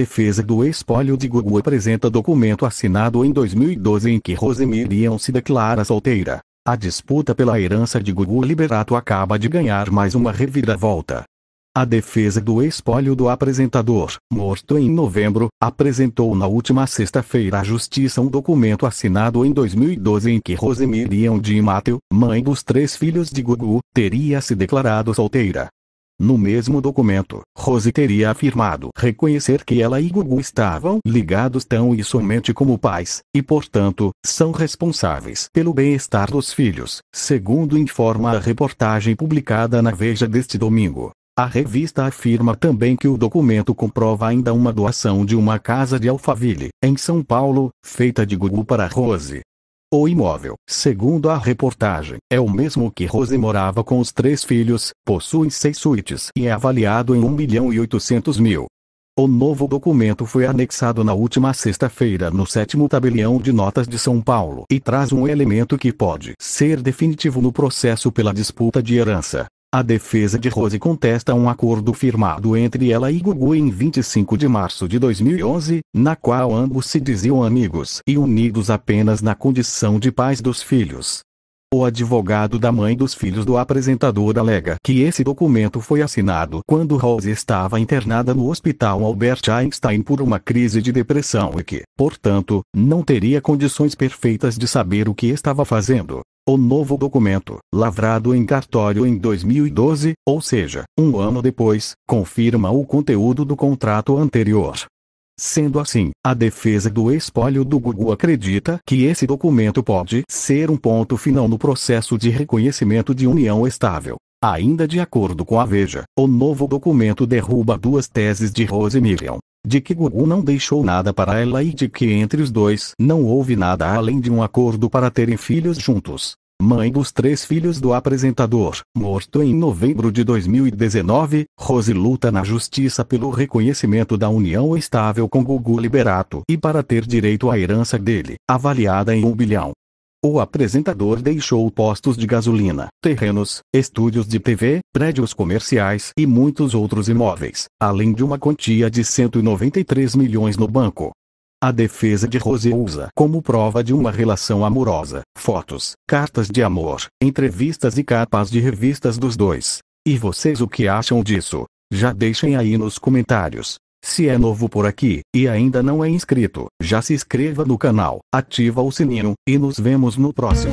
defesa do espólio de Gugu apresenta documento assinado em 2012 em que Rosemir se declara solteira. A disputa pela herança de Gugu Liberato acaba de ganhar mais uma reviravolta. A defesa do espólio do apresentador, morto em novembro, apresentou na última sexta-feira à justiça um documento assinado em 2012 em que Rosemiriam de mãe dos três filhos de Gugu, teria se declarado solteira. No mesmo documento, Rose teria afirmado reconhecer que ela e Gugu estavam ligados tão e somente como pais, e portanto, são responsáveis pelo bem-estar dos filhos, segundo informa a reportagem publicada na Veja deste domingo. A revista afirma também que o documento comprova ainda uma doação de uma casa de Alphaville, em São Paulo, feita de Gugu para Rose, o imóvel, segundo a reportagem, é o mesmo que Rose morava com os três filhos, possui seis suítes e é avaliado em 1 milhão e 800 mil. O novo documento foi anexado na última sexta-feira no sétimo tabelião de notas de São Paulo e traz um elemento que pode ser definitivo no processo pela disputa de herança. A defesa de Rose contesta um acordo firmado entre ela e Gugu em 25 de março de 2011, na qual ambos se diziam amigos e unidos apenas na condição de pais dos filhos. O advogado da mãe dos filhos do apresentador alega que esse documento foi assinado quando Rose estava internada no hospital Albert Einstein por uma crise de depressão e que, portanto, não teria condições perfeitas de saber o que estava fazendo. O novo documento, lavrado em cartório em 2012, ou seja, um ano depois, confirma o conteúdo do contrato anterior. Sendo assim, a defesa do espólio do Gugu acredita que esse documento pode ser um ponto final no processo de reconhecimento de união estável. Ainda de acordo com a Veja, o novo documento derruba duas teses de Rose De que Gugu não deixou nada para ela e de que entre os dois não houve nada além de um acordo para terem filhos juntos mãe dos três filhos do apresentador, morto em novembro de 2019, Rose luta na justiça pelo reconhecimento da união estável com Gugu Liberato e para ter direito à herança dele, avaliada em um bilhão. O apresentador deixou postos de gasolina, terrenos, estúdios de TV, prédios comerciais e muitos outros imóveis, além de uma quantia de 193 milhões no banco. A defesa de Rose usa como prova de uma relação amorosa, fotos, cartas de amor, entrevistas e capas de revistas dos dois. E vocês o que acham disso? Já deixem aí nos comentários. Se é novo por aqui e ainda não é inscrito, já se inscreva no canal, ativa o sininho e nos vemos no próximo.